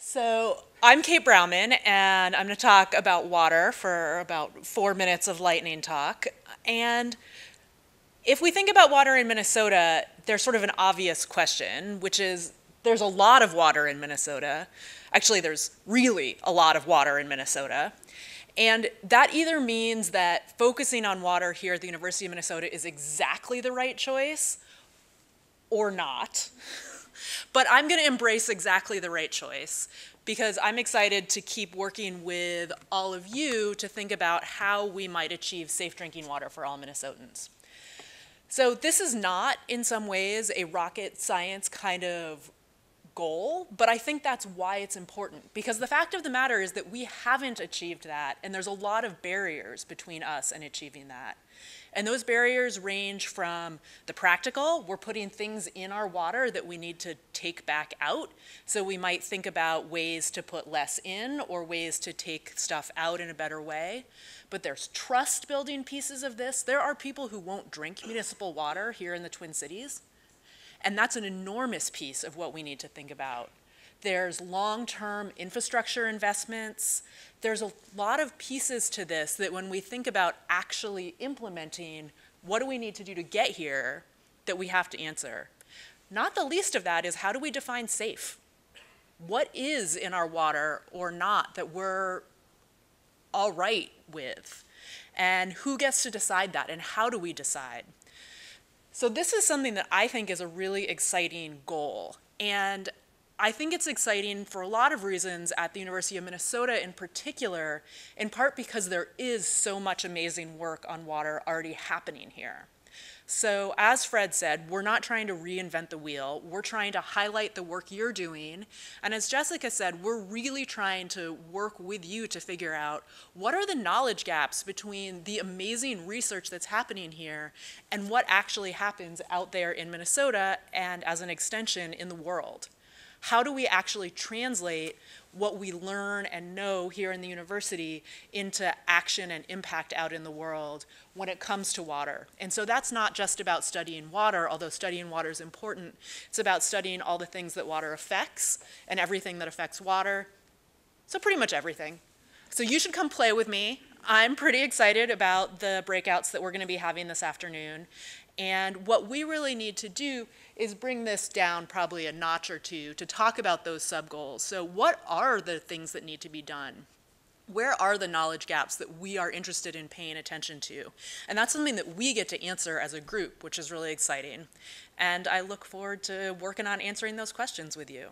So I'm Kate Browman, and I'm going to talk about water for about four minutes of lightning talk. And if we think about water in Minnesota, there's sort of an obvious question, which is there's a lot of water in Minnesota. Actually, there's really a lot of water in Minnesota. And that either means that focusing on water here at the University of Minnesota is exactly the right choice or not. But I'm going to embrace exactly the right choice because I'm excited to keep working with all of you to think about how we might achieve safe drinking water for all Minnesotans. So this is not, in some ways, a rocket science kind of goal, but I think that's why it's important. Because the fact of the matter is that we haven't achieved that, and there's a lot of barriers between us and achieving that. And those barriers range from the practical, we're putting things in our water that we need to take back out. So we might think about ways to put less in or ways to take stuff out in a better way. But there's trust building pieces of this. There are people who won't drink municipal water here in the Twin Cities. And that's an enormous piece of what we need to think about. There's long term infrastructure investments. There's a lot of pieces to this that when we think about actually implementing, what do we need to do to get here that we have to answer? Not the least of that is how do we define safe? What is in our water or not that we're all right with? And who gets to decide that and how do we decide? So this is something that I think is a really exciting goal. And I think it's exciting for a lot of reasons at the University of Minnesota in particular, in part because there is so much amazing work on water already happening here. So, as Fred said, we're not trying to reinvent the wheel. We're trying to highlight the work you're doing. And as Jessica said, we're really trying to work with you to figure out what are the knowledge gaps between the amazing research that's happening here and what actually happens out there in Minnesota and as an extension in the world how do we actually translate what we learn and know here in the university into action and impact out in the world when it comes to water. And so that's not just about studying water, although studying water is important. It's about studying all the things that water affects and everything that affects water. So pretty much everything. So you should come play with me I'm pretty excited about the breakouts that we're going to be having this afternoon. And what we really need to do is bring this down probably a notch or two to talk about those sub goals. So, what are the things that need to be done? Where are the knowledge gaps that we are interested in paying attention to? And that's something that we get to answer as a group, which is really exciting. And I look forward to working on answering those questions with you.